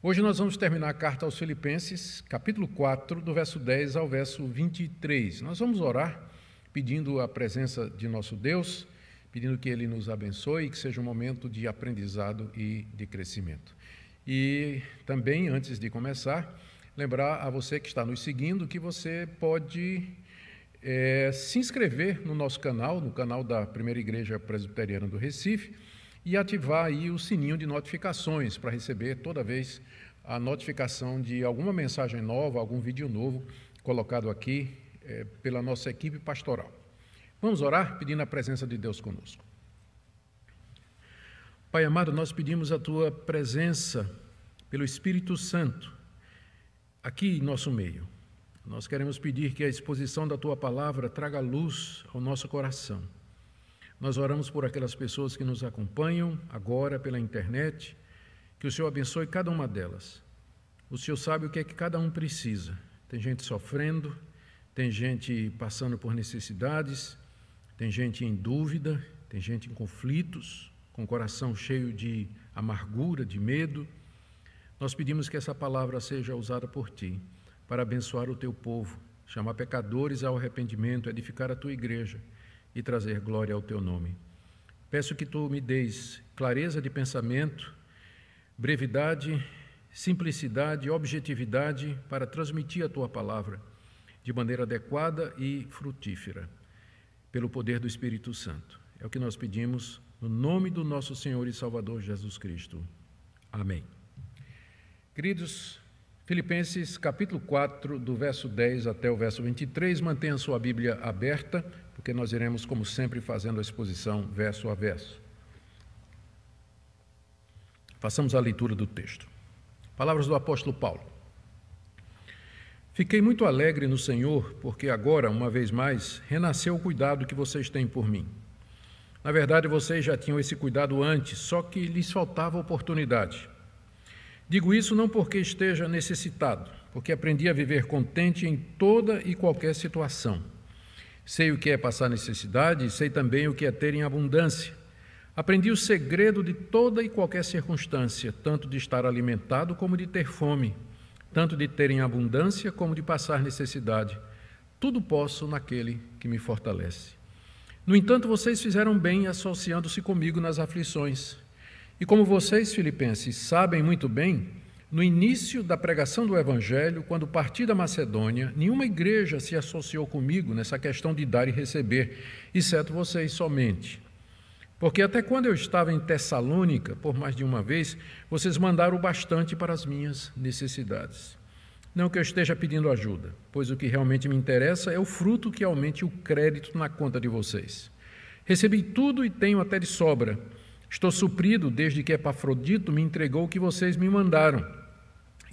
Hoje nós vamos terminar a carta aos Filipenses, capítulo 4, do verso 10 ao verso 23. Nós vamos orar pedindo a presença de nosso Deus, pedindo que Ele nos abençoe e que seja um momento de aprendizado e de crescimento. E também, antes de começar, lembrar a você que está nos seguindo que você pode é, se inscrever no nosso canal, no canal da Primeira Igreja Presbiteriana do Recife e ativar aí o sininho de notificações para receber toda vez a notificação de alguma mensagem nova, algum vídeo novo colocado aqui é, pela nossa equipe pastoral. Vamos orar pedindo a presença de Deus conosco. Pai amado, nós pedimos a tua presença pelo Espírito Santo aqui em nosso meio. Nós queremos pedir que a exposição da tua palavra traga luz ao nosso coração nós oramos por aquelas pessoas que nos acompanham agora pela internet, que o Senhor abençoe cada uma delas. O Senhor sabe o que é que cada um precisa. Tem gente sofrendo, tem gente passando por necessidades, tem gente em dúvida, tem gente em conflitos, com o coração cheio de amargura, de medo. Nós pedimos que essa palavra seja usada por ti para abençoar o teu povo, chamar pecadores ao arrependimento, edificar a tua igreja e trazer glória ao teu nome. Peço que tu me deis clareza de pensamento, brevidade, simplicidade, objetividade para transmitir a tua palavra de maneira adequada e frutífera, pelo poder do Espírito Santo. É o que nós pedimos no nome do nosso Senhor e Salvador Jesus Cristo. Amém. Queridos, Filipenses capítulo 4, do verso 10 até o verso 23, mantenha sua Bíblia aberta porque nós iremos, como sempre, fazendo a exposição verso a verso. Passamos à leitura do texto. Palavras do apóstolo Paulo. Fiquei muito alegre no Senhor, porque agora, uma vez mais, renasceu o cuidado que vocês têm por mim. Na verdade, vocês já tinham esse cuidado antes, só que lhes faltava oportunidade. Digo isso não porque esteja necessitado, porque aprendi a viver contente em toda e qualquer situação. Sei o que é passar necessidade e sei também o que é ter em abundância. Aprendi o segredo de toda e qualquer circunstância, tanto de estar alimentado como de ter fome, tanto de ter em abundância como de passar necessidade. Tudo posso naquele que me fortalece. No entanto, vocês fizeram bem associando-se comigo nas aflições. E como vocês, filipenses, sabem muito bem, no início da pregação do Evangelho, quando parti da Macedônia, nenhuma igreja se associou comigo nessa questão de dar e receber, exceto vocês somente. Porque até quando eu estava em Tessalônica, por mais de uma vez, vocês mandaram bastante para as minhas necessidades. Não que eu esteja pedindo ajuda, pois o que realmente me interessa é o fruto que aumente o crédito na conta de vocês. Recebi tudo e tenho até de sobra. Estou suprido desde que Epafrodito me entregou o que vocês me mandaram,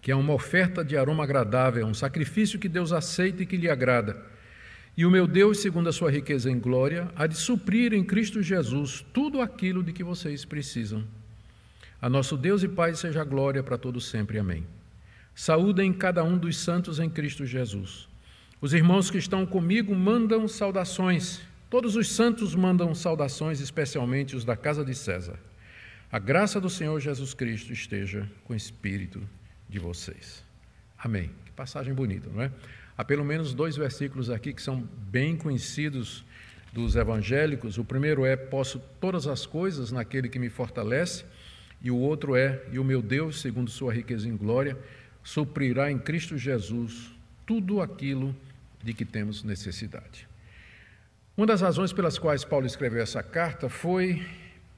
que é uma oferta de aroma agradável, é um sacrifício que Deus aceita e que lhe agrada. E o meu Deus, segundo a sua riqueza em glória, há de suprir em Cristo Jesus tudo aquilo de que vocês precisam. A nosso Deus e Pai seja glória para todos sempre. Amém. Saúdem cada um dos santos em Cristo Jesus. Os irmãos que estão comigo mandam saudações. Todos os santos mandam saudações, especialmente os da casa de César. A graça do Senhor Jesus Cristo esteja com o espírito de vocês. Amém. Que passagem bonita, não é? Há pelo menos dois versículos aqui que são bem conhecidos dos evangélicos. O primeiro é: Posso todas as coisas naquele que me fortalece. E o outro é: E o meu Deus, segundo sua riqueza em glória, suprirá em Cristo Jesus tudo aquilo de que temos necessidade. Uma das razões pelas quais Paulo escreveu essa carta foi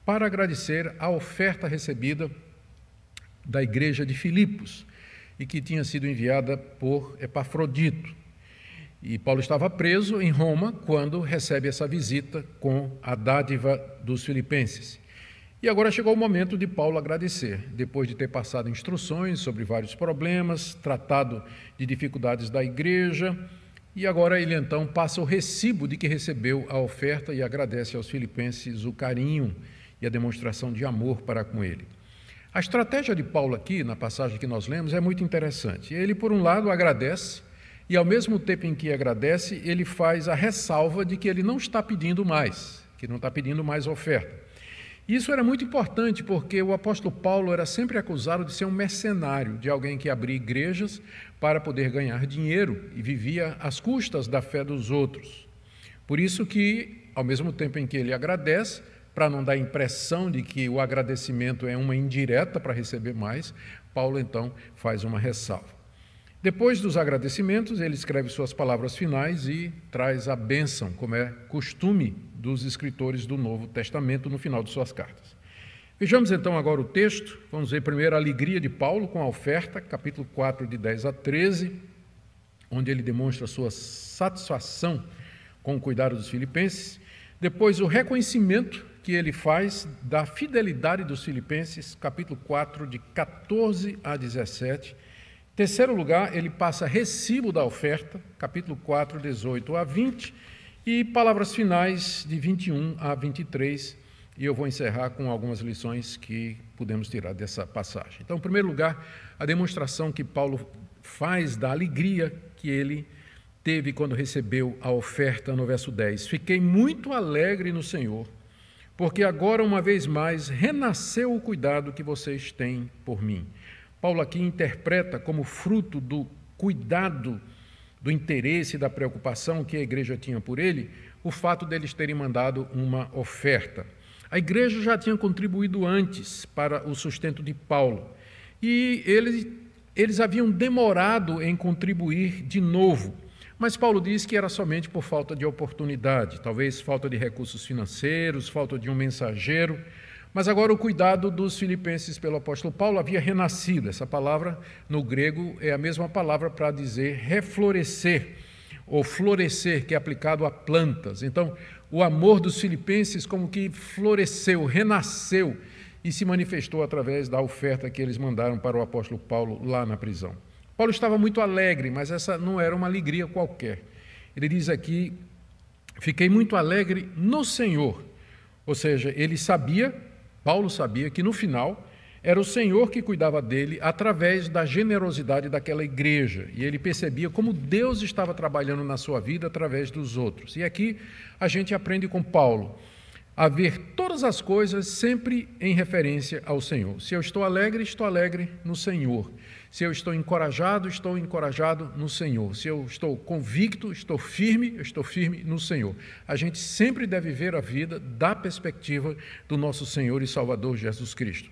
para agradecer a oferta recebida da igreja de Filipos e que tinha sido enviada por Epafrodito. E Paulo estava preso em Roma quando recebe essa visita com a dádiva dos filipenses. E agora chegou o momento de Paulo agradecer, depois de ter passado instruções sobre vários problemas, tratado de dificuldades da igreja, e agora ele então passa o recibo de que recebeu a oferta e agradece aos filipenses o carinho e a demonstração de amor para com ele. A estratégia de Paulo aqui, na passagem que nós lemos, é muito interessante. Ele, por um lado, agradece, e ao mesmo tempo em que agradece, ele faz a ressalva de que ele não está pedindo mais, que não está pedindo mais oferta. Isso era muito importante porque o apóstolo Paulo era sempre acusado de ser um mercenário, de alguém que abria igrejas para poder ganhar dinheiro e vivia às custas da fé dos outros. Por isso que, ao mesmo tempo em que ele agradece, para não dar a impressão de que o agradecimento é uma indireta para receber mais, Paulo então faz uma ressalva. Depois dos agradecimentos, ele escreve suas palavras finais e traz a bênção, como é costume dos escritores do Novo Testamento no final de suas cartas. Vejamos então agora o texto. Vamos ver primeiro a alegria de Paulo com a oferta, capítulo 4, de 10 a 13, onde ele demonstra sua satisfação com o cuidado dos filipenses. Depois, o reconhecimento que ele faz da fidelidade dos filipenses, capítulo 4, de 14 a 17 Terceiro lugar, ele passa recibo da oferta, capítulo 4, 18 a 20, e palavras finais de 21 a 23, e eu vou encerrar com algumas lições que podemos tirar dessa passagem. Então, em primeiro lugar, a demonstração que Paulo faz da alegria que ele teve quando recebeu a oferta no verso 10. Fiquei muito alegre no Senhor, porque agora, uma vez mais, renasceu o cuidado que vocês têm por mim. Paulo aqui interpreta como fruto do cuidado, do interesse e da preocupação que a igreja tinha por ele, o fato deles terem mandado uma oferta. A igreja já tinha contribuído antes para o sustento de Paulo e eles, eles haviam demorado em contribuir de novo. Mas Paulo diz que era somente por falta de oportunidade, talvez falta de recursos financeiros, falta de um mensageiro. Mas agora o cuidado dos filipenses pelo apóstolo Paulo havia renascido. Essa palavra no grego é a mesma palavra para dizer reflorescer ou florescer, que é aplicado a plantas. Então, o amor dos filipenses como que floresceu, renasceu e se manifestou através da oferta que eles mandaram para o apóstolo Paulo lá na prisão. Paulo estava muito alegre, mas essa não era uma alegria qualquer. Ele diz aqui: Fiquei muito alegre no Senhor. Ou seja, ele sabia Paulo sabia que no final era o Senhor que cuidava dele através da generosidade daquela igreja. E ele percebia como Deus estava trabalhando na sua vida através dos outros. E aqui a gente aprende com Paulo a ver todas as coisas sempre em referência ao Senhor. Se eu estou alegre, estou alegre no Senhor. Se eu estou encorajado, estou encorajado no Senhor. Se eu estou convicto, estou firme, estou firme no Senhor. A gente sempre deve ver a vida da perspectiva do nosso Senhor e Salvador Jesus Cristo.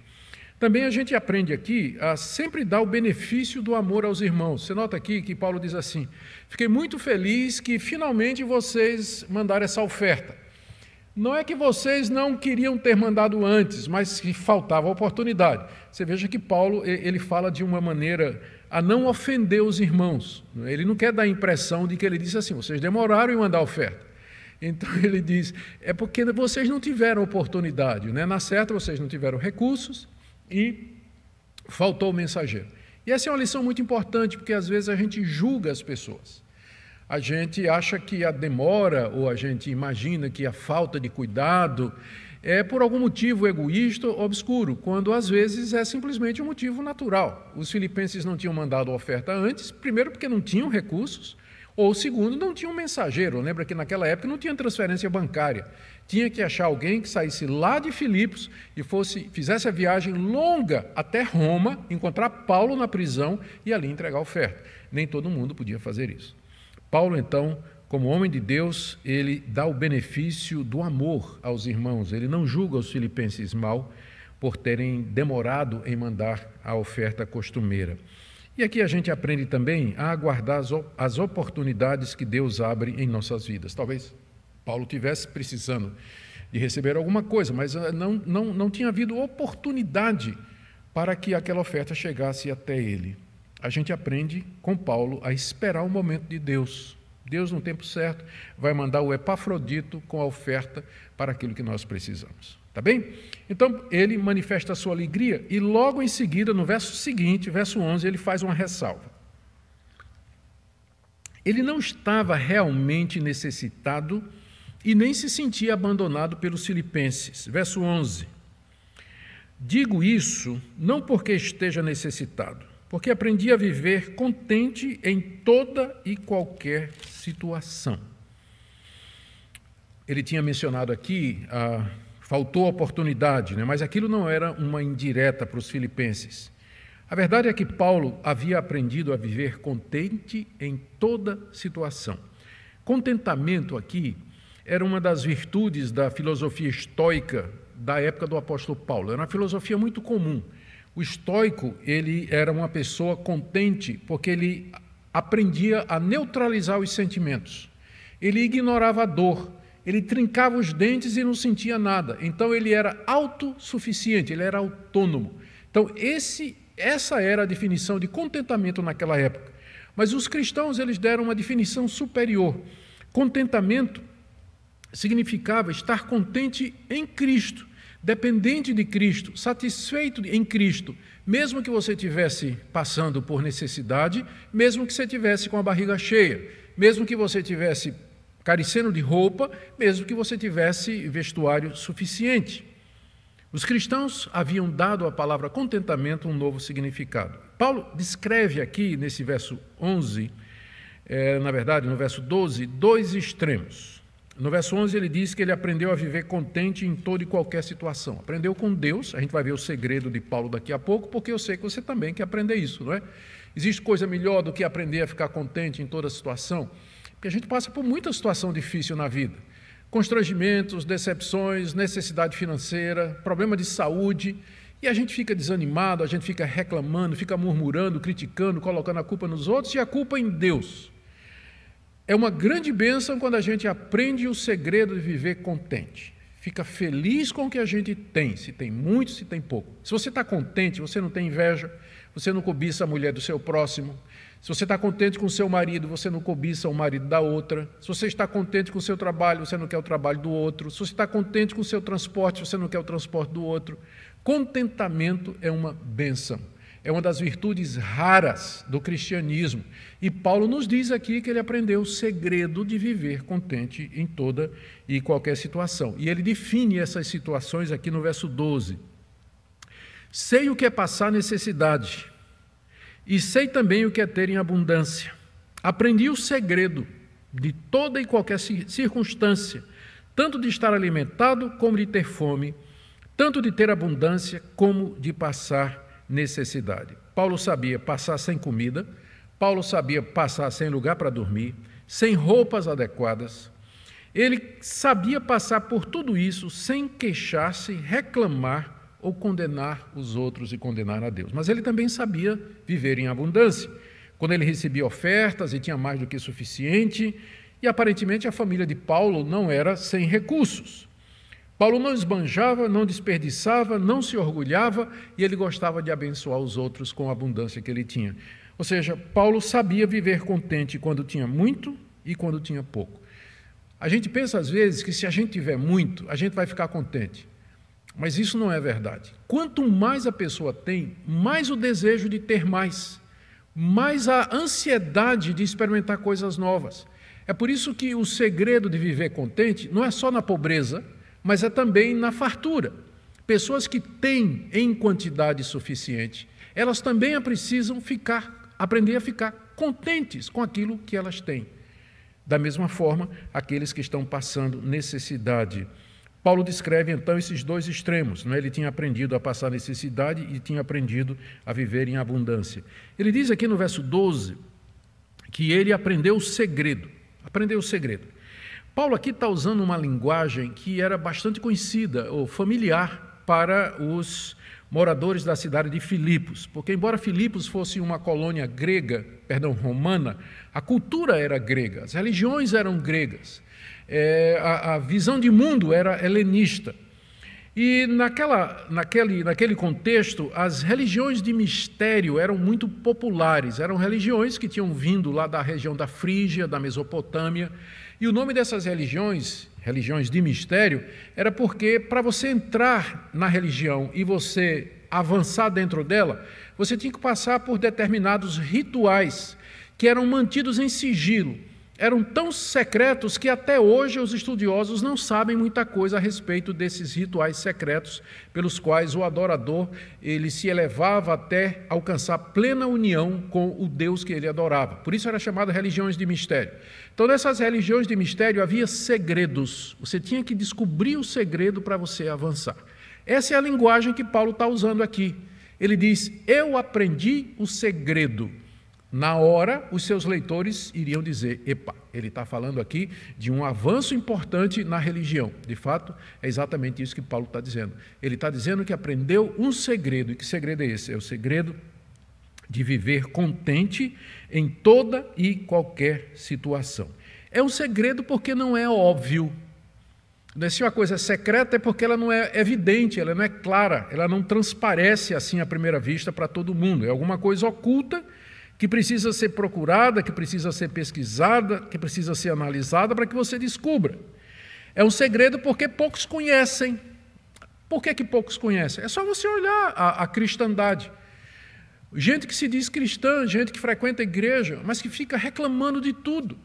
Também a gente aprende aqui a sempre dar o benefício do amor aos irmãos. Você nota aqui que Paulo diz assim: Fiquei muito feliz que finalmente vocês mandaram essa oferta. Não é que vocês não queriam ter mandado antes, mas que faltava oportunidade. Você veja que Paulo ele fala de uma maneira a não ofender os irmãos. É? Ele não quer dar a impressão de que ele disse assim: vocês demoraram em mandar a oferta. Então ele diz: é porque vocês não tiveram oportunidade, né? na certa vocês não tiveram recursos e faltou o mensageiro. E essa é uma lição muito importante, porque às vezes a gente julga as pessoas. A gente acha que a demora, ou a gente imagina que a falta de cuidado é por algum motivo egoísta obscuro, quando às vezes é simplesmente um motivo natural. Os filipenses não tinham mandado oferta antes, primeiro porque não tinham recursos, ou segundo, não tinham mensageiro. Lembra que naquela época não tinha transferência bancária. Tinha que achar alguém que saísse lá de Filipos e fosse, fizesse a viagem longa até Roma, encontrar Paulo na prisão e ali entregar a oferta. Nem todo mundo podia fazer isso. Paulo, então, como homem de Deus, ele dá o benefício do amor aos irmãos. Ele não julga os filipenses mal por terem demorado em mandar a oferta costumeira. E aqui a gente aprende também a aguardar as, oportunidades que Deus abre em nossas vidas. Talvez Paulo tivesse precisando de receber alguma coisa, mas eh, não, não, não tinha havido oportunidade para que aquela oferta chegasse até ele a gente aprende com Paulo a esperar o momento de Deus. Deus, no tempo certo, vai mandar o Epafrodito com a oferta para aquilo que nós precisamos. Tá bem? Então, ele manifesta a sua alegria e logo em seguida, no verso seguinte, verso 11, ele faz uma ressalva. Ele não estava realmente necessitado e nem se sentia abandonado pelos filipenses. Verso 11. Digo isso não porque esteja necessitado, porque aprendi a viver contente em toda e qualquer situação. Ele tinha mencionado aqui, ah, faltou oportunidade, né? mas aquilo não era uma indireta para os filipenses. A verdade é que Paulo havia aprendido a viver contente em toda situação. Contentamento aqui era uma das virtudes da filosofia estoica da época do apóstolo Paulo. Era uma filosofia muito comum. O estoico, ele era uma pessoa contente porque ele aprendia a neutralizar os sentimentos. Ele ignorava a dor, ele trincava os dentes e não sentia nada. Então ele era autossuficiente, ele era autônomo. Então esse essa era a definição de contentamento naquela época. Mas os cristãos eles deram uma definição superior. Contentamento significava estar contente em Cristo dependente de Cristo, satisfeito em Cristo, mesmo que você estivesse passando por necessidade, mesmo que você tivesse com a barriga cheia, mesmo que você tivesse carecendo de roupa, mesmo que você tivesse vestuário suficiente. Os cristãos haviam dado à palavra contentamento um novo significado. Paulo descreve aqui, nesse verso 11, é, eh, na verdade, no verso 12, dois extremos. No verso 11 ele diz que ele aprendeu a viver contente em toda e qualquer situação. Aprendeu com Deus, a gente vai ver o segredo de Paulo daqui a pouco, porque eu sei que você também quer aprender isso, não é? Existe coisa melhor do que aprender a ficar contente em toda situação? Porque a gente passa por muita situação difícil na vida. Constrangimentos, decepções, necessidade financeira, problema de saúde, e a gente fica desanimado, a gente fica reclamando, fica murmurando, criticando, colocando a culpa nos outros e a culpa em Deus. É uma grande bênção quando a gente aprende o segredo de viver contente. Fica feliz com o que a gente tem, se tem muito, se tem pouco. Se você está contente, você não tem inveja, você não cobiça a mulher do seu próximo. Se você está contente com o seu marido, você não cobiça o marido da outra. Se você está contente com o seu trabalho, você não quer o trabalho do outro. Se você está contente com o seu transporte, você não quer o transporte do outro. Contentamento é uma benção. É uma das virtudes raras do cristianismo. E Paulo nos diz aqui que ele aprendeu o segredo de viver contente em toda e qualquer situação. E ele define essas situações aqui no verso 12. Sei o que é passar necessidade, e sei também o que é ter em abundância. Aprendi o segredo de toda e qualquer circunstância, tanto de estar alimentado como de ter fome, tanto de ter abundância como de passar necessidade. Paulo sabia passar sem comida, Paulo sabia passar sem lugar para dormir, sem roupas adequadas. Ele sabia passar por tudo isso sem queixar-se, reclamar ou condenar os outros e condenar a Deus. Mas ele também sabia viver em abundância. Quando ele recebia ofertas e tinha mais do que suficiente, e aparentemente a família de Paulo não era sem recursos. Paulo não esbanjava, não desperdiçava, não se orgulhava e ele gostava de abençoar os outros com a abundância que ele tinha. Ou seja, Paulo sabia viver contente quando tinha muito e quando tinha pouco. A gente pensa às vezes que se a gente tiver muito, a gente vai ficar contente. Mas isso não é verdade. Quanto mais a pessoa tem, mais o desejo de ter mais, mais a ansiedade de experimentar coisas novas. É por isso que o segredo de viver contente não é só na pobreza, mas é também na fartura. Pessoas que têm em quantidade suficiente, elas também precisam ficar, aprender a ficar contentes com aquilo que elas têm. Da mesma forma, aqueles que estão passando necessidade. Paulo descreve então esses dois extremos. Né? Ele tinha aprendido a passar necessidade e tinha aprendido a viver em abundância. Ele diz aqui no verso 12 que ele aprendeu o segredo. Aprendeu o segredo. Paulo aqui está usando uma linguagem que era bastante conhecida ou familiar para os moradores da cidade de Filipos, porque embora Filipos fosse uma colônia grega, perdão, romana, a cultura era grega, as religiões eram gregas, é, a, a visão de mundo era helenista. E naquela, naquele, naquele contexto, as religiões de mistério eram muito populares, eram religiões que tinham vindo lá da região da Frígia, da Mesopotâmia, e o nome dessas religiões, religiões de mistério, era porque para você entrar na religião e você avançar dentro dela, você tinha que passar por determinados rituais que eram mantidos em sigilo eram tão secretos que até hoje os estudiosos não sabem muita coisa a respeito desses rituais secretos pelos quais o adorador ele se elevava até alcançar plena união com o Deus que ele adorava. Por isso era chamada religiões de mistério. Então nessas religiões de mistério havia segredos. Você tinha que descobrir o segredo para você avançar. Essa é a linguagem que Paulo está usando aqui. Ele diz: Eu aprendi o segredo na hora os seus leitores iriam dizer: epa, ele está falando aqui de um avanço importante na religião. De fato, é exatamente isso que Paulo está dizendo. Ele está dizendo que aprendeu um segredo. E que segredo é esse? É o segredo de viver contente em toda e qualquer situação. É um segredo porque não é óbvio. É se uma coisa é secreta é porque ela não é evidente, ela não é clara, ela não transparece assim à primeira vista para todo mundo. É alguma coisa oculta que precisa ser procurada, que precisa ser pesquisada, que precisa ser analisada para que você descubra. É um segredo porque poucos conhecem. Por que, que poucos conhecem? É só você olhar a, a cristandade. Gente que se diz cristã, gente que frequenta a igreja, mas que fica reclamando de tudo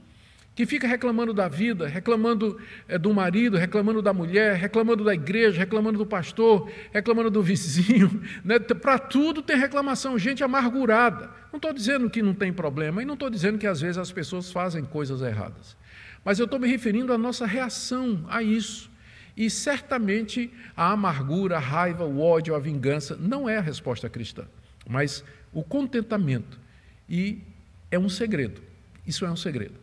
que fica reclamando da vida, reclamando é, do marido, reclamando da mulher, reclamando da igreja, reclamando do pastor, reclamando do vizinho, né? para tudo tem reclamação, gente amargurada. Não estou dizendo que não tem problema e não estou dizendo que às vezes as pessoas fazem coisas erradas, mas eu estou me referindo à nossa reação a isso. E certamente a amargura, a raiva, o ódio, a vingança não é a resposta cristã, mas o contentamento. E é um segredo. Isso é um segredo.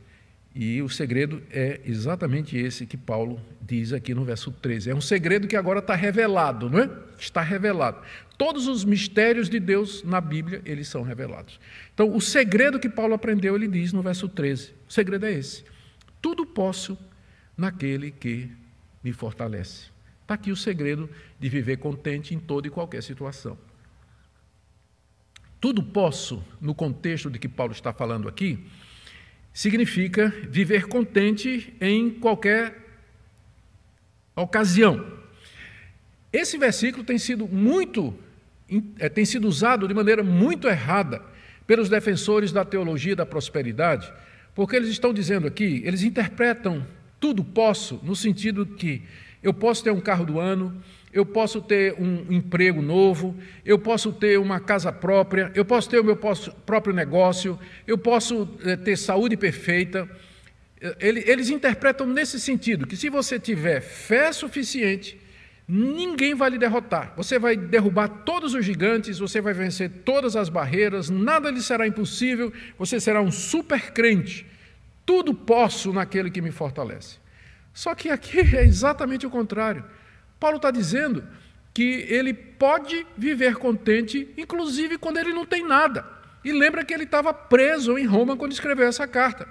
E o segredo é exatamente esse que Paulo diz aqui no verso 13. É um segredo que agora está revelado, não é? Está revelado. Todos os mistérios de Deus na Bíblia, eles são revelados. Então, o segredo que Paulo aprendeu, ele diz no verso 13. O segredo é esse. Tudo posso naquele que me fortalece. Está aqui o segredo de viver contente em toda e qualquer situação. Tudo posso, no contexto de que Paulo está falando aqui, significa viver contente em qualquer ocasião. Esse versículo tem sido muito é, tem sido usado de maneira muito errada pelos defensores da teologia da prosperidade, porque eles estão dizendo aqui, eles interpretam tudo posso no sentido que eu posso ter um carro do ano, eu posso ter um emprego novo, eu posso ter uma casa própria, eu posso ter o meu próprio negócio, eu posso eh, ter saúde perfeita. Eh, eles interpretam nesse sentido que se você tiver fé suficiente, ninguém vai lhe derrotar. Você vai derrubar todos os gigantes, você vai vencer todas as barreiras, nada lhe será impossível, você será um super crente. Tudo posso naquele que me fortalece. Só que aqui é exatamente o contrário. Paulo está dizendo que ele pode viver contente, inclusive quando ele não tem nada. E lembra que ele estava preso em Roma quando escreveu essa carta.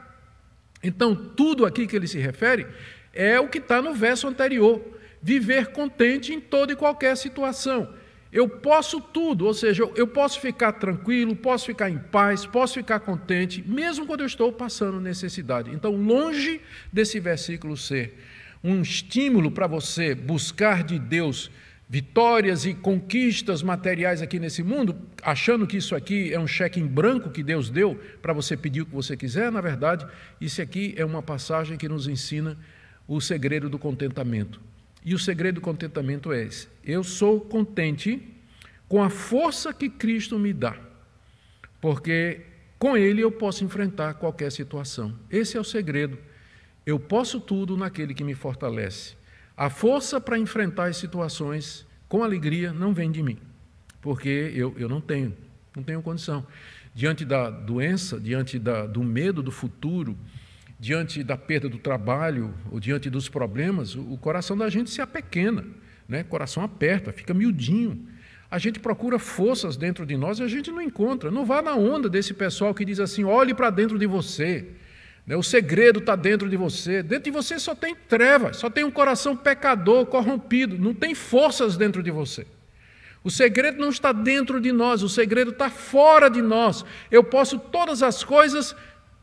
Então, tudo aqui que ele se refere é o que está no verso anterior: viver contente em toda e qualquer situação. Eu posso tudo, ou seja, eu posso ficar tranquilo, posso ficar em paz, posso ficar contente, mesmo quando eu estou passando necessidade. Então, longe desse versículo ser um estímulo para você buscar de Deus vitórias e conquistas materiais aqui nesse mundo, achando que isso aqui é um cheque em branco que Deus deu para você pedir o que você quiser, na verdade, isso aqui é uma passagem que nos ensina o segredo do contentamento. E o segredo do contentamento é esse: eu sou contente com a força que Cristo me dá, porque com Ele eu posso enfrentar qualquer situação. Esse é o segredo eu posso tudo naquele que me fortalece. A força para enfrentar as situações com alegria não vem de mim, porque eu, eu não tenho, não tenho condição. Diante da doença, diante da, do medo do futuro, diante da perda do trabalho ou diante dos problemas, o, o coração da gente se apequena, né? o coração aperta, fica miudinho. A gente procura forças dentro de nós e a gente não encontra. Não vá na onda desse pessoal que diz assim: olhe para dentro de você. Né? O segredo está dentro de você. Dentro de você só tem trevas, só tem um coração pecador, corrompido, não tem forças dentro de você. O segredo não está dentro de nós, o segredo está fora de nós. Eu posso todas as coisas,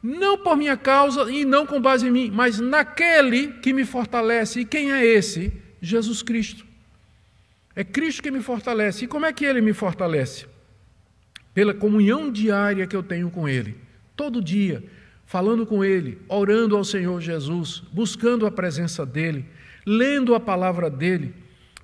não por minha causa e não com base em mim, mas naquele que me fortalece. E quem é esse? Jesus Cristo. É Cristo que me fortalece. E como é que ele me fortalece? Pela comunhão diária que eu tenho com ele. Todo dia falando com Ele, orando ao Senhor Jesus, buscando a presença dEle, lendo a palavra dEle,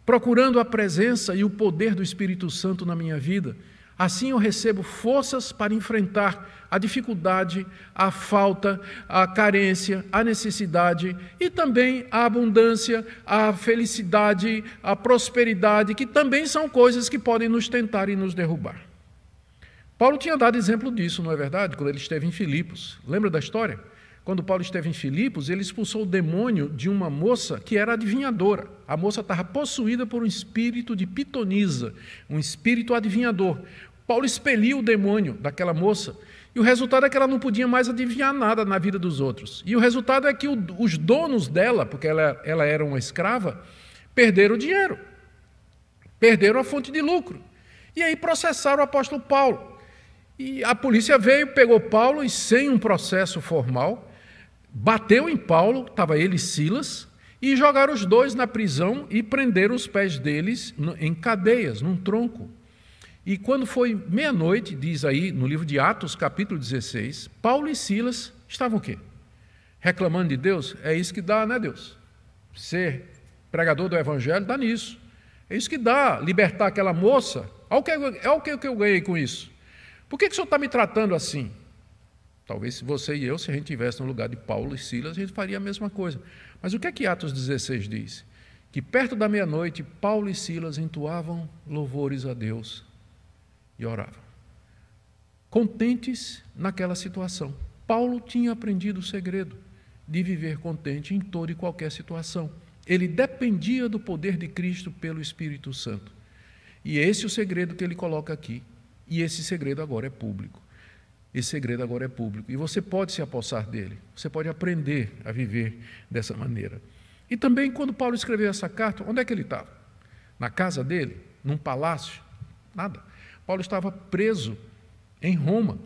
procurando a presença e o poder do Espírito Santo na minha vida. Assim eu recebo forças para enfrentar a dificuldade, a falta, a carência, a necessidade e também a abundância, a felicidade, a prosperidade, que também são coisas que podem nos tentar e nos derrubar. Paulo tinha dado exemplo disso, não é verdade? Quando ele esteve em Filipos. Lembra da história? Quando Paulo esteve em Filipos, ele expulsou o demônio de uma moça que era adivinhadora. A moça estava possuída por um espírito de pitonisa, um espírito adivinhador. Paulo expeliu o demônio daquela moça e o resultado é que ela não podia mais adivinhar nada na vida dos outros. E o resultado é que os donos dela, porque ela, ela era uma escrava, perderam o dinheiro, perderam a fonte de lucro. E aí processaram o apóstolo Paulo. E a polícia veio, pegou Paulo e, sem um processo formal, bateu em Paulo, estava ele e Silas, e jogaram os dois na prisão e prenderam os pés deles em cadeias, num tronco. E quando foi meia-noite, diz aí no livro de Atos, capítulo 16, Paulo e Silas estavam o quê? Reclamando de Deus? É isso que dá, né, Deus? Ser pregador do evangelho dá nisso. É isso que dá libertar aquela moça. Olha o que, olha o que eu ganhei com isso. Por que, que o senhor está me tratando assim? Talvez se você e eu, se a gente estivesse no lugar de Paulo e Silas, a gente faria a mesma coisa. Mas o que é que Atos 16 diz? Que perto da meia-noite, Paulo e Silas entoavam louvores a Deus e oravam. Contentes naquela situação. Paulo tinha aprendido o segredo de viver contente em toda e qualquer situação. Ele dependia do poder de Cristo pelo Espírito Santo. E esse é o segredo que ele coloca aqui. E esse segredo agora é público. Esse segredo agora é público. E você pode se apossar dele. Você pode aprender a viver dessa maneira. E também, quando Paulo escreveu essa carta, onde é que ele estava? Na casa dele? Num palácio? Nada. Paulo estava preso em Roma,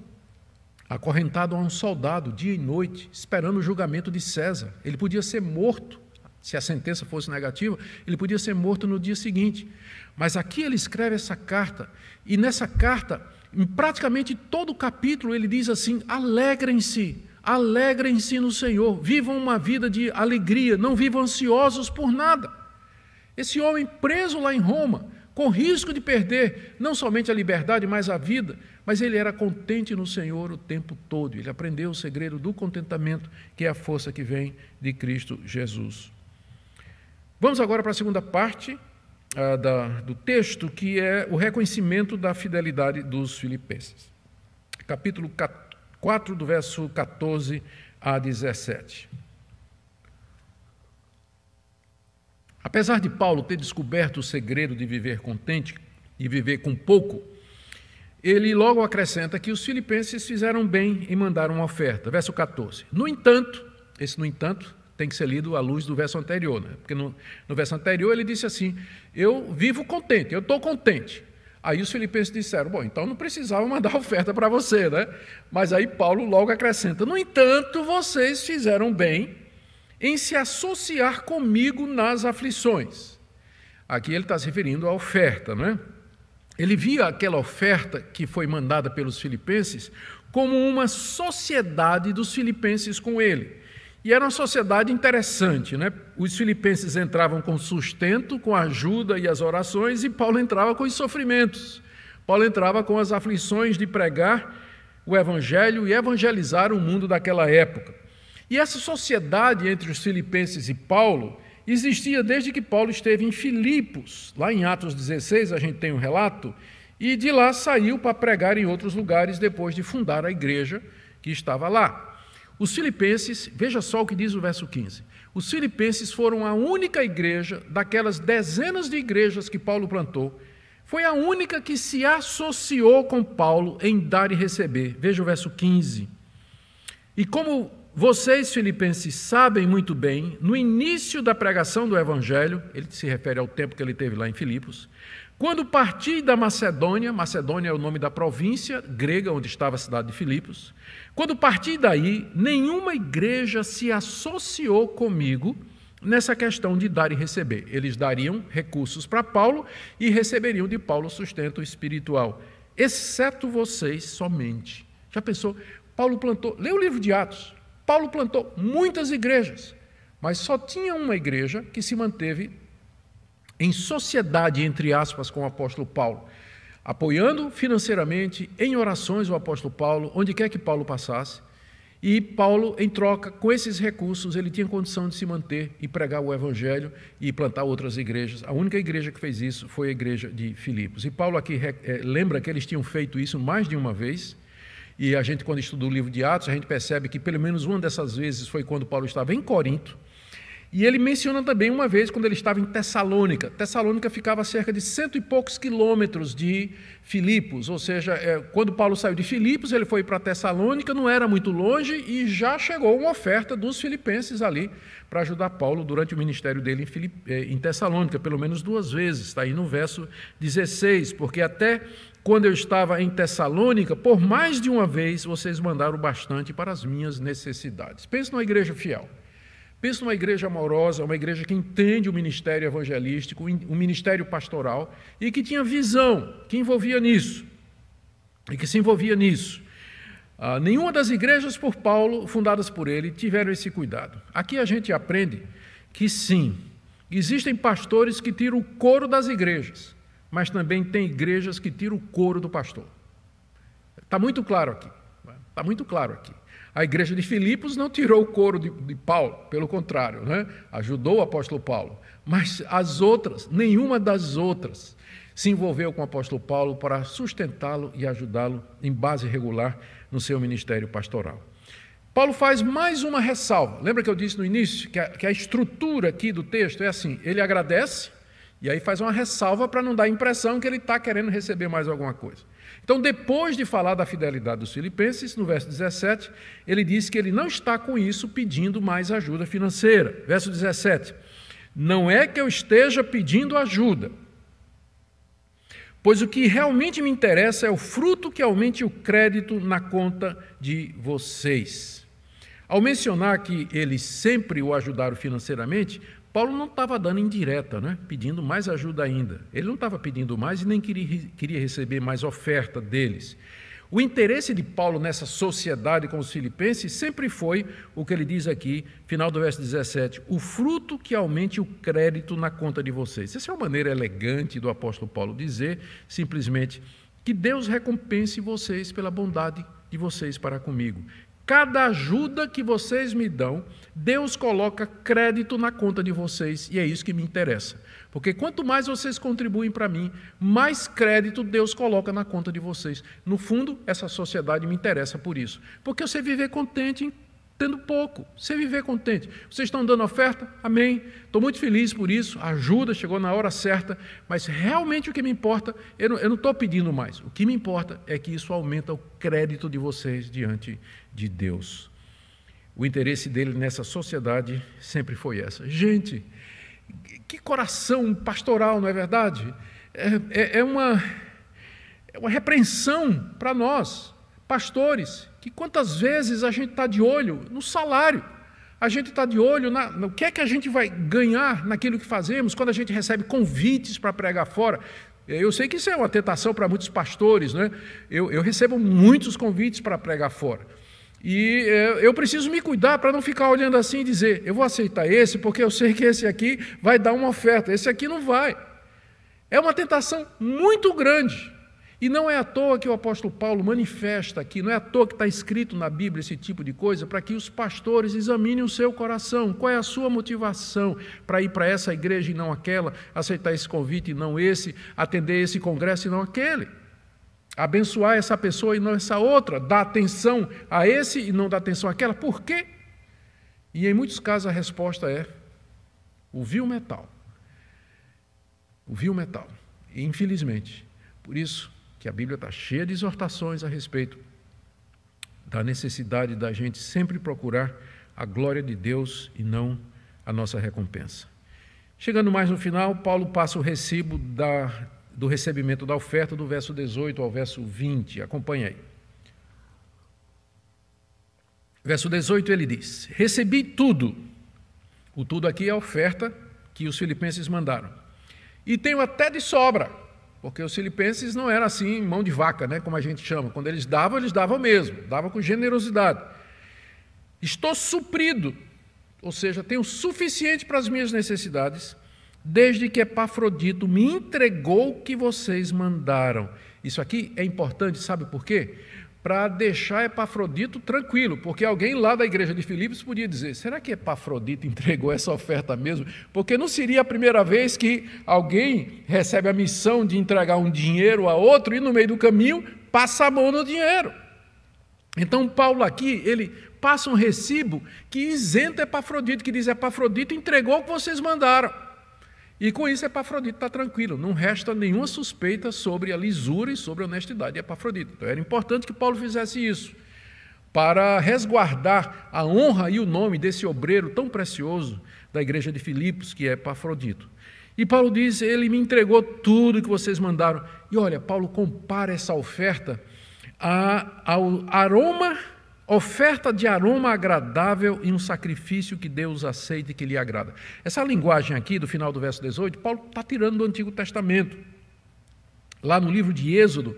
acorrentado a um soldado dia e noite, esperando o julgamento de César. Ele podia ser morto se a sentença fosse negativa, ele podia ser morto no dia seguinte. Mas aqui ele escreve essa carta, e nessa carta, em praticamente todo o capítulo, ele diz assim: alegrem-se, alegrem-se no Senhor, vivam uma vida de alegria, não vivam ansiosos por nada. Esse homem preso lá em Roma, com risco de perder não somente a liberdade, mas a vida, mas ele era contente no Senhor o tempo todo. Ele aprendeu o segredo do contentamento, que é a força que vem de Cristo Jesus. Vamos agora para a segunda parte ah, da, do texto, que é o reconhecimento da fidelidade dos filipenses. Capítulo 4, do verso 14 a 17. Apesar de Paulo ter descoberto o segredo de viver contente e viver com pouco, ele logo acrescenta que os filipenses fizeram bem em mandar uma oferta. Verso 14. No entanto, esse no entanto tem que ser lido à luz do verso anterior, né? porque no, no verso anterior ele disse assim: Eu vivo contente, eu estou contente. Aí os filipenses disseram: Bom, então não precisava mandar oferta para você, né? Mas aí Paulo logo acrescenta: No entanto, vocês fizeram bem em se associar comigo nas aflições. Aqui ele está se referindo à oferta, né? Ele via aquela oferta que foi mandada pelos filipenses como uma sociedade dos filipenses com ele e era uma sociedade interessante, né? Os filipenses entravam com sustento, com ajuda e as orações, e Paulo entrava com os sofrimentos. Paulo entrava com as aflições de pregar o evangelho e evangelizar o mundo daquela época. E essa sociedade entre os filipenses e Paulo existia desde que Paulo esteve em Filipos. Lá em Atos 16 a gente tem um relato, e de lá saiu para pregar em outros lugares depois de fundar a igreja que estava lá. Os filipenses, veja só o que diz o verso 15. Os filipenses foram a única igreja daquelas dezenas de igrejas que Paulo plantou, foi a única que se associou com Paulo em dar e receber. Veja o verso 15. E como vocês, filipenses, sabem muito bem, no início da pregação do Evangelho, ele se refere ao tempo que ele teve lá em Filipos, quando parti da Macedônia, Macedônia é o nome da província grega onde estava a cidade de Filipos, quando parti daí, nenhuma igreja se associou comigo nessa questão de dar e receber. Eles dariam recursos para Paulo e receberiam de Paulo sustento espiritual, exceto vocês somente. Já pensou? Paulo plantou, lê o livro de Atos. Paulo plantou muitas igrejas, mas só tinha uma igreja que se manteve em sociedade, entre aspas, com o apóstolo Paulo, apoiando financeiramente em orações o apóstolo Paulo, onde quer que Paulo passasse. E Paulo, em troca com esses recursos, ele tinha condição de se manter e pregar o evangelho e plantar outras igrejas. A única igreja que fez isso foi a igreja de Filipos. E Paulo aqui eh, lembra que eles tinham feito isso mais de uma vez. E a gente, quando estuda o livro de Atos, a gente percebe que pelo menos uma dessas vezes foi quando Paulo estava em Corinto e ele menciona também uma vez quando ele estava em Tessalônica. Tessalônica ficava a cerca de cento e poucos quilômetros de Filipos, ou seja, é, quando Paulo saiu de Filipos, ele foi para Tessalônica, não era muito longe e já chegou uma oferta dos filipenses ali para ajudar Paulo durante o ministério dele em, é, em Tessalônica, pelo menos duas vezes, está aí no verso 16, porque até quando eu estava em Tessalônica, por mais de uma vez vocês mandaram bastante para as minhas necessidades. Pense numa igreja fiel. Pensa numa igreja amorosa, uma igreja que entende o ministério evangelístico, o ministério pastoral, e que tinha visão, que envolvia nisso, e que se envolvia nisso. Ah, nenhuma das igrejas por Paulo, fundadas por ele, tiveram esse cuidado. Aqui a gente aprende que sim, existem pastores que tiram o couro das igrejas, mas também tem igrejas que tiram o couro do pastor. Está muito claro aqui. Está muito claro aqui. A igreja de Filipos não tirou o couro de, de Paulo, pelo contrário, né? ajudou o apóstolo Paulo. Mas as outras, nenhuma das outras, se envolveu com o apóstolo Paulo para sustentá-lo e ajudá-lo em base regular no seu ministério pastoral. Paulo faz mais uma ressalva. Lembra que eu disse no início que a, que a estrutura aqui do texto é assim: ele agradece e aí faz uma ressalva para não dar a impressão que ele está querendo receber mais alguma coisa. Então, depois de falar da fidelidade dos filipenses, no verso 17, ele diz que ele não está com isso pedindo mais ajuda financeira. Verso 17: Não é que eu esteja pedindo ajuda, pois o que realmente me interessa é o fruto que aumente o crédito na conta de vocês. Ao mencionar que eles sempre o ajudaram financeiramente, Paulo não estava dando indireta, né? pedindo mais ajuda ainda. Ele não estava pedindo mais e nem queria, queria receber mais oferta deles. O interesse de Paulo nessa sociedade com os filipenses sempre foi o que ele diz aqui, final do verso 17: o fruto que aumente o crédito na conta de vocês. Essa é uma maneira elegante do apóstolo Paulo dizer, simplesmente, que Deus recompense vocês pela bondade de vocês para comigo, Cada ajuda que vocês me dão, Deus coloca crédito na conta de vocês e é isso que me interessa. Porque quanto mais vocês contribuem para mim, mais crédito Deus coloca na conta de vocês. No fundo, essa sociedade me interessa por isso. Porque você viver contente tendo pouco, você viver contente. Vocês estão dando oferta? Amém. Estou muito feliz por isso, ajuda, chegou na hora certa, mas realmente o que me importa, eu não estou pedindo mais, o que me importa é que isso aumenta o crédito de vocês diante de Deus. O interesse dele nessa sociedade sempre foi essa. Gente, que coração pastoral, não é verdade? É, é, é uma, é uma repreensão para nós, pastores, que quantas vezes a gente está de olho no salário, a gente está de olho na, no que é que a gente vai ganhar naquilo que fazemos, quando a gente recebe convites para pregar fora. Eu sei que isso é uma tentação para muitos pastores, né? eu, eu recebo muitos convites para pregar fora. E eh, eu preciso me cuidar para não ficar olhando assim e dizer: eu vou aceitar esse, porque eu sei que esse aqui vai dar uma oferta, esse aqui não vai. É uma tentação muito grande. E não é à toa que o apóstolo Paulo manifesta aqui, não é à toa que está escrito na Bíblia esse tipo de coisa, para que os pastores examinem o seu coração, qual é a sua motivação para ir para essa igreja e não aquela, aceitar esse convite e não esse, atender esse congresso e não aquele, abençoar essa pessoa e não essa outra, dar atenção a esse e não dar atenção àquela, por quê? E em muitos casos a resposta é o vil metal. O vil metal. E, infelizmente, por isso, que a Bíblia está cheia de exortações a respeito da necessidade da gente sempre procurar a glória de Deus e não a nossa recompensa. Chegando mais no final, Paulo passa o recibo da, do recebimento da oferta, do verso 18 ao verso 20. Acompanhe aí. Verso 18 ele diz: Recebi tudo. O tudo aqui é a oferta que os filipenses mandaram. E tenho até de sobra porque os filipenses não eram assim, mão de vaca, né, como a gente chama. Quando eles davam, eles davam mesmo, davam com generosidade. Estou suprido, ou seja, tenho o suficiente para as minhas necessidades, desde que Epafrodito me entregou o que vocês mandaram. Isso aqui é importante, sabe por quê? para deixar Epafrodito tranquilo, porque alguém lá da igreja de Filipos podia dizer: será que Epafrodito entregou essa oferta mesmo? Porque não seria a primeira vez que alguém recebe a missão de entregar um dinheiro a outro e no meio do caminho passa a mão no dinheiro. Então, Paulo aqui, ele passa um recibo que isenta Epafrodito, que diz: Epafrodito entregou o que vocês mandaram. E com isso, Epafrodito está tranquilo, não resta nenhuma suspeita sobre a lisura e sobre a honestidade de Epafrodito. Então, era importante que Paulo fizesse isso, para resguardar a honra e o nome desse obreiro tão precioso da igreja de Filipos, que é Epafrodito. E Paulo diz: Ele me entregou tudo que vocês mandaram. E olha, Paulo compara essa oferta ao aroma Oferta de aroma agradável e um sacrifício que Deus aceita e que lhe agrada. Essa linguagem aqui do final do verso 18, Paulo está tirando do Antigo Testamento. Lá no livro de Êxodo,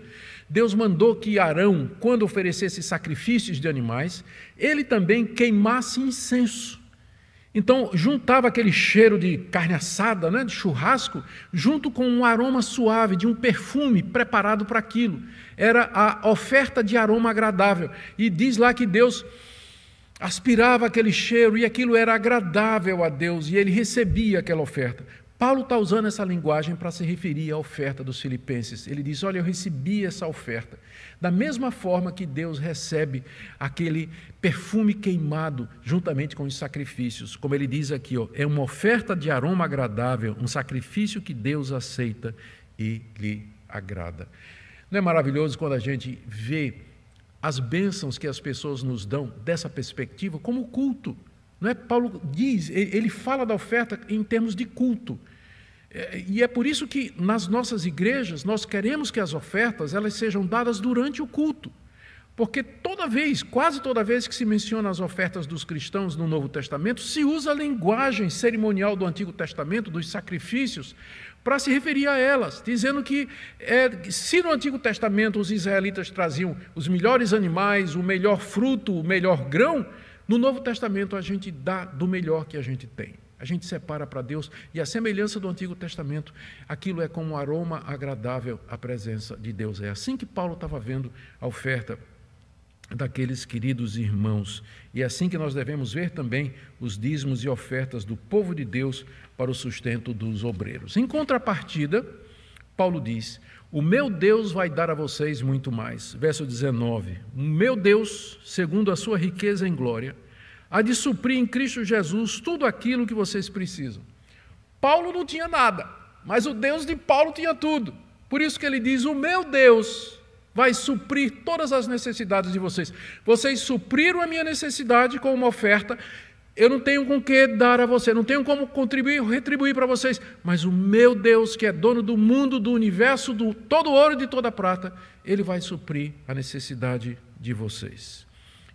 Deus mandou que Arão, quando oferecesse sacrifícios de animais, ele também queimasse incenso. Então, juntava aquele cheiro de carne assada, né, de churrasco, junto com um aroma suave de um perfume preparado para aquilo. Era a oferta de aroma agradável. E diz lá que Deus aspirava aquele cheiro e aquilo era agradável a Deus e ele recebia aquela oferta. Paulo está usando essa linguagem para se referir à oferta dos filipenses. Ele diz: Olha, eu recebi essa oferta. Da mesma forma que Deus recebe aquele perfume queimado juntamente com os sacrifícios. Como ele diz aqui, ó, é uma oferta de aroma agradável, um sacrifício que Deus aceita e lhe agrada. Não é maravilhoso quando a gente vê as bênçãos que as pessoas nos dão dessa perspectiva, como culto? Não é? Paulo diz, ele fala da oferta em termos de culto. É, e é por isso que nas nossas igrejas nós queremos que as ofertas elas sejam dadas durante o culto. Porque toda vez, quase toda vez que se menciona as ofertas dos cristãos no Novo Testamento, se usa a linguagem cerimonial do Antigo Testamento, dos sacrifícios, para se referir a elas, dizendo que é, se no Antigo Testamento os israelitas traziam os melhores animais, o melhor fruto, o melhor grão, no Novo Testamento, a gente dá do melhor que a gente tem. A gente separa para Deus e a semelhança do Antigo Testamento, aquilo é como um aroma agradável à presença de Deus. É assim que Paulo estava vendo a oferta daqueles queridos irmãos. E é assim que nós devemos ver também os dízimos e ofertas do povo de Deus para o sustento dos obreiros. Em contrapartida, Paulo diz: o meu Deus vai dar a vocês muito mais. Verso 19. O meu Deus, segundo a sua riqueza em glória, há de suprir em Cristo Jesus tudo aquilo que vocês precisam. Paulo não tinha nada, mas o Deus de Paulo tinha tudo. Por isso que ele diz: O meu Deus vai suprir todas as necessidades de vocês. Vocês supriram a minha necessidade com uma oferta eu não tenho com que dar a você, não tenho como contribuir, retribuir para vocês, mas o meu Deus, que é dono do mundo, do universo, do todo ouro e de toda prata, ele vai suprir a necessidade de vocês.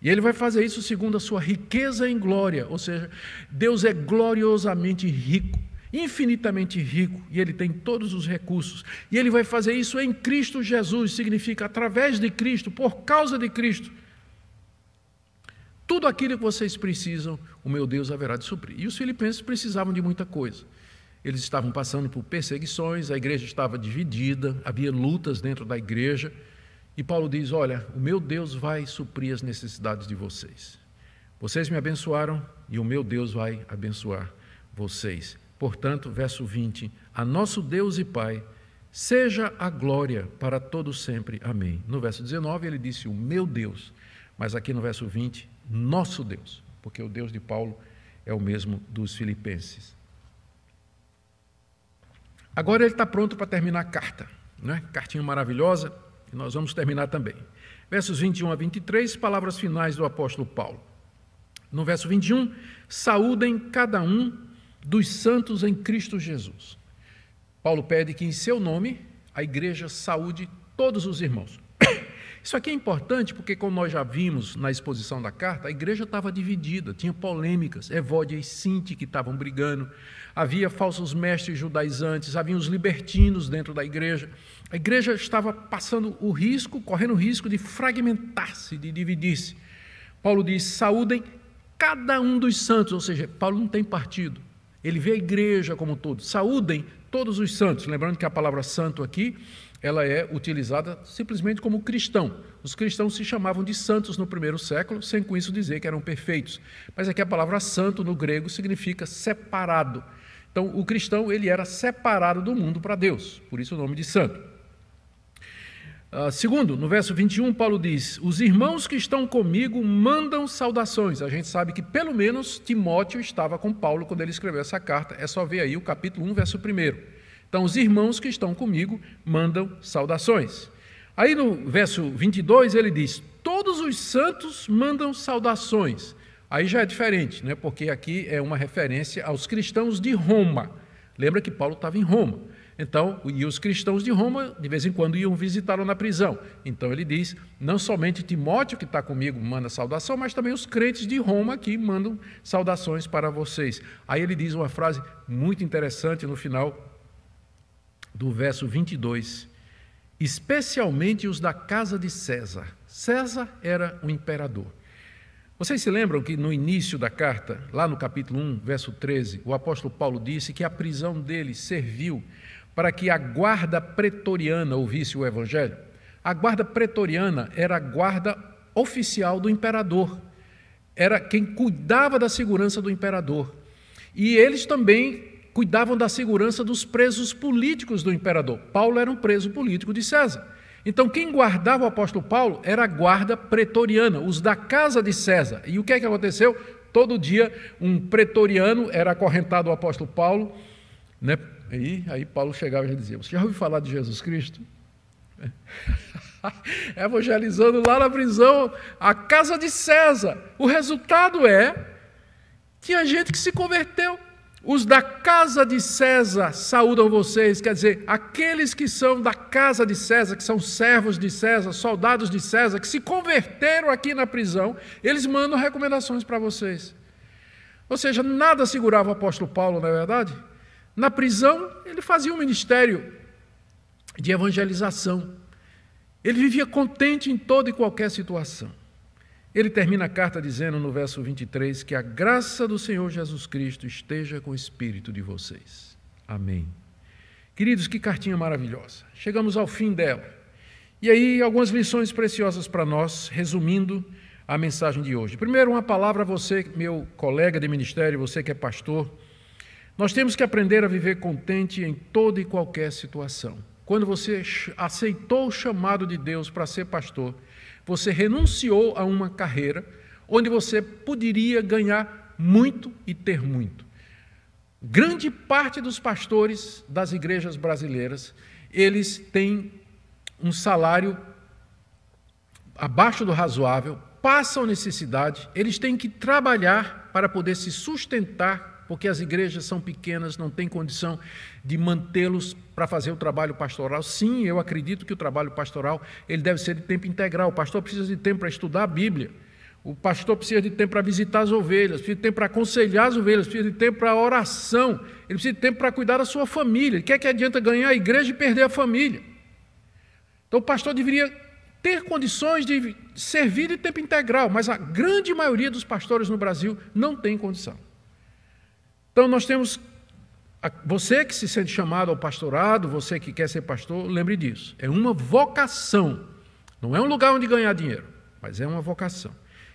E ele vai fazer isso segundo a sua riqueza em glória, ou seja, Deus é gloriosamente rico, infinitamente rico, e ele tem todos os recursos. E ele vai fazer isso em Cristo Jesus, significa através de Cristo, por causa de Cristo tudo aquilo que vocês precisam, o meu Deus haverá de suprir. E os filipenses precisavam de muita coisa. Eles estavam passando por perseguições, a igreja estava dividida, havia lutas dentro da igreja. E Paulo diz: Olha, o meu Deus vai suprir as necessidades de vocês. Vocês me abençoaram e o meu Deus vai abençoar vocês. Portanto, verso 20: A nosso Deus e Pai seja a glória para todos sempre. Amém. No verso 19 ele disse: O meu Deus. Mas aqui no verso 20 nosso Deus, porque o Deus de Paulo é o mesmo dos filipenses. Agora ele está pronto para terminar a carta, né? cartinha maravilhosa, e nós vamos terminar também. Versos 21 a 23, palavras finais do apóstolo Paulo. No verso 21, saúdem cada um dos santos em Cristo Jesus. Paulo pede que, em seu nome, a igreja saúde todos os irmãos. Isso aqui é importante porque, como nós já vimos na exposição da carta, a igreja estava dividida, tinha polêmicas, Evódia e Sinti que estavam brigando, havia falsos mestres judaizantes, havia os libertinos dentro da igreja. A igreja estava passando o risco, correndo o risco de fragmentar-se, de dividir-se. Paulo diz: saúdem cada um dos santos, ou seja, Paulo não tem partido. Ele vê a igreja como um todo. Saúdem todos os santos. Lembrando que a palavra santo aqui ela é utilizada simplesmente como cristão. Os cristãos se chamavam de santos no primeiro século, sem com isso dizer que eram perfeitos. Mas aqui a palavra santo no grego significa separado. Então, o cristão ele era separado do mundo para Deus, por isso o nome de santo. Uh, segundo, no verso 21, Paulo diz: Os irmãos que estão comigo mandam saudações. A gente sabe que pelo menos Timóteo estava com Paulo quando ele escreveu essa carta. É só ver aí o capítulo 1, verso 1. Então, os irmãos que estão comigo mandam saudações. Aí no verso 22 ele diz: Todos os santos mandam saudações. Aí já é diferente, né? porque aqui é uma referência aos cristãos de Roma. Lembra que Paulo estava em Roma. Então, e os cristãos de Roma, de vez em quando, iam visitá-lo na prisão. Então ele diz: não somente Timóteo, que está comigo, manda saudação, mas também os crentes de Roma que mandam saudações para vocês. Aí ele diz uma frase muito interessante no final do verso 22, especialmente os da casa de César. César era o imperador. Vocês se lembram que no início da carta, lá no capítulo 1, verso 13, o apóstolo Paulo disse que a prisão dele serviu para que a guarda pretoriana ouvisse o evangelho? A guarda pretoriana era a guarda oficial do imperador, era quem cuidava da segurança do imperador. E eles também cuidavam da segurança dos presos políticos do imperador. Paulo era um preso político de César. Então, quem guardava o apóstolo Paulo era a guarda pretoriana, os da casa de César. E o que é que aconteceu? Todo dia, um pretoriano era acorrentado ao apóstolo Paulo, né? E aí Paulo chegava e dizia: Você já ouviu falar de Jesus Cristo? Evangelizando lá na prisão, a casa de César. O resultado é que a gente que se converteu os da casa de César saúdam vocês, quer dizer, aqueles que são da casa de César, que são servos de César, soldados de César, que se converteram aqui na prisão, eles mandam recomendações para vocês. Ou seja, nada segurava o apóstolo Paulo, na é verdade? Na prisão, ele fazia um ministério de evangelização. Ele vivia contente em toda e qualquer situação. Ele termina a carta dizendo no verso 23 que a graça do Senhor Jesus Cristo esteja com o espírito de vocês. Amém. Queridos, que cartinha maravilhosa. Chegamos ao fim dela. E aí, algumas lições preciosas para nós, resumindo a mensagem de hoje. Primeiro, uma palavra a você, meu colega de ministério, você que é pastor. Nós temos que aprender a viver contente em toda e qualquer situação. Quando você aceitou o chamado de Deus para ser pastor, você renunciou a uma carreira onde você poderia ganhar muito e ter muito. Grande parte dos pastores das igrejas brasileiras, eles têm um salário abaixo do razoável, passam necessidade, eles têm que trabalhar para poder se sustentar porque as igrejas são pequenas, não têm condição de mantê-los para fazer o trabalho pastoral. Sim, eu acredito que o trabalho pastoral ele deve ser de tempo integral. O pastor precisa de tempo para estudar a Bíblia. O pastor precisa de tempo para visitar as ovelhas, precisa de tempo para aconselhar as ovelhas, precisa de tempo para oração, ele precisa de tempo para cuidar da sua família. O que é que adianta ganhar a igreja e perder a família? Então o pastor deveria ter condições de servir de tempo integral, mas a grande maioria dos pastores no Brasil não tem condição. Então nós temos. Você que se sente chamado ao pastorado, você que quer ser pastor, lembre disso. É uma vocação. Não é um lugar onde ganhar dinheiro, mas é uma vocação.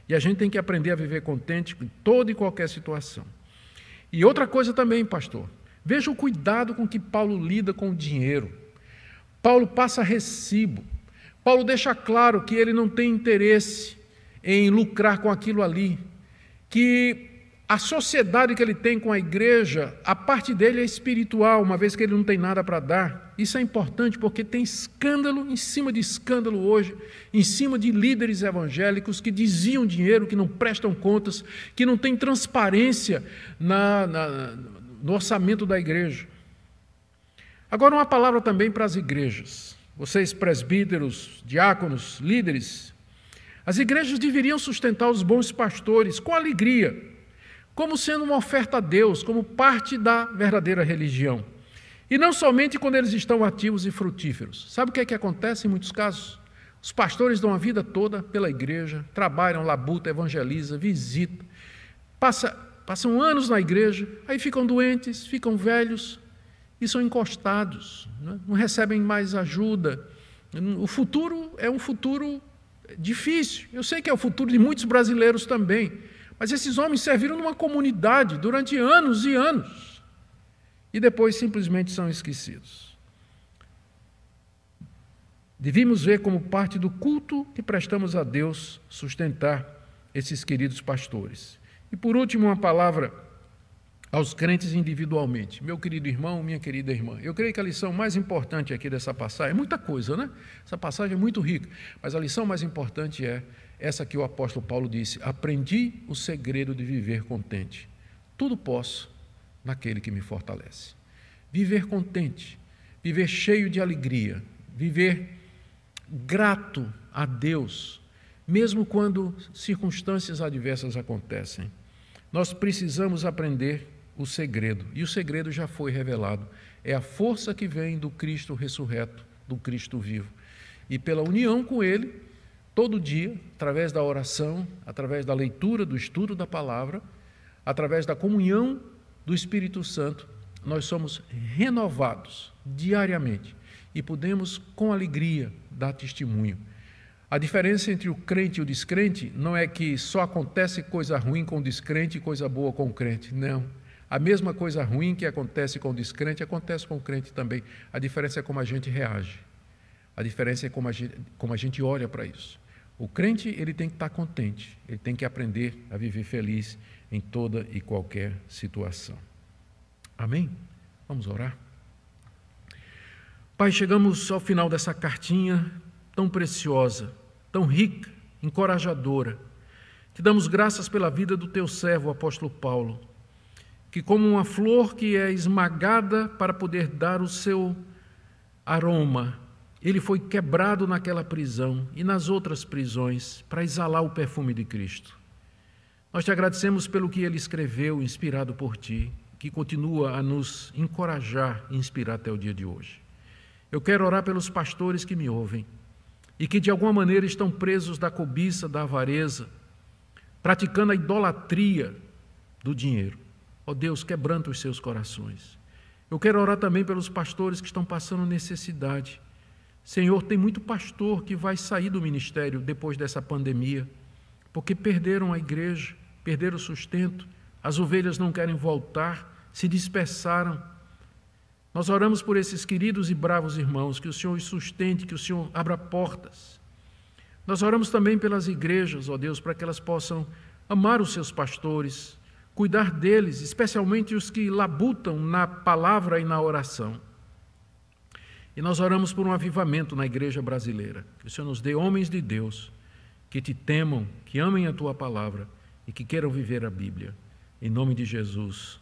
E a gente tem que aprender a viver contente em toda e qualquer situação. E outra coisa também, pastor. Veja o cuidado com que Paulo lida com o dinheiro. Paulo passa recibo. Paulo deixa claro que ele não tem interesse em lucrar com aquilo ali, que a sociedade que ele tem com a igreja, a parte dele é espiritual, uma vez que ele não tem nada para dar. Isso é importante porque tem escândalo em cima de escândalo hoje, em cima de líderes evangélicos que diziam dinheiro, que não prestam contas, que não tem transparência na, na, no orçamento da igreja. Agora, uma palavra também para as igrejas. Vocês, presbíteros, diáconos, líderes, as igrejas deveriam sustentar os bons pastores com alegria como sendo uma oferta a Deus, como parte da verdadeira religião. E não somente quando eles estão ativos e frutíferos. Sabe o que é que acontece em muitos casos? Os pastores dão a vida toda pela igreja, trabalham, labuta, evangeliza, visita, passa, passam anos na igreja, aí ficam doentes, ficam velhos e são encostados, né? não recebem mais ajuda. O futuro é um futuro difícil. Eu sei que é o futuro de muitos brasileiros também mas esses homens serviram numa comunidade durante anos e anos e depois simplesmente são esquecidos. Devíamos ver como parte do culto que prestamos a Deus sustentar esses queridos pastores. E por último, uma palavra aos crentes individualmente. Meu querido irmão, minha querida irmã, eu creio que a lição mais importante aqui dessa passagem, é muita coisa, né? Essa passagem é muito rica, mas a lição mais importante é essa que o apóstolo Paulo disse: Aprendi o segredo de viver contente. Tudo posso naquele que me fortalece. Viver contente, viver cheio de alegria, viver grato a Deus, mesmo quando circunstâncias adversas acontecem. Nós precisamos aprender o segredo. E o segredo já foi revelado. É a força que vem do Cristo ressurreto, do Cristo vivo. E pela união com Ele, todo dia, através da oração, através da leitura, do estudo da palavra, através da comunhão do Espírito Santo, nós somos renovados diariamente e podemos, com alegria, dar testemunho. A diferença entre o crente e o descrente não é que só acontece coisa ruim com o descrente e coisa boa com o crente. Não. A mesma coisa ruim que acontece com o descrente acontece com o crente também. A diferença é como a gente reage. A diferença é como a gente, como a gente olha para isso. O crente ele tem que estar contente, ele tem que aprender a viver feliz em toda e qualquer situação. Amém? Vamos orar. Pai, chegamos ao final dessa cartinha tão preciosa, tão rica, encorajadora. Te damos graças pela vida do teu servo, o apóstolo Paulo que, como uma flor que é esmagada para poder dar o seu aroma, ele foi quebrado naquela prisão e nas outras prisões para exalar o perfume de Cristo. Nós te agradecemos pelo que ele escreveu, inspirado por ti, que continua a nos encorajar e inspirar até o dia de hoje. Eu quero orar pelos pastores que me ouvem e que de alguma maneira estão presos da cobiça, da avareza, praticando a idolatria do dinheiro. Ó oh Deus, quebranta os seus corações. Eu quero orar também pelos pastores que estão passando necessidade. Senhor, tem muito pastor que vai sair do ministério depois dessa pandemia, porque perderam a igreja, perderam o sustento, as ovelhas não querem voltar, se dispersaram. Nós oramos por esses queridos e bravos irmãos, que o Senhor os sustente, que o Senhor abra portas. Nós oramos também pelas igrejas, ó Deus, para que elas possam amar os seus pastores, cuidar deles, especialmente os que labutam na palavra e na oração. E nós oramos por um avivamento na igreja brasileira. Que o Senhor nos dê homens de Deus que te temam, que amem a tua palavra e que queiram viver a Bíblia. Em nome de Jesus.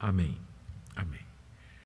Amém.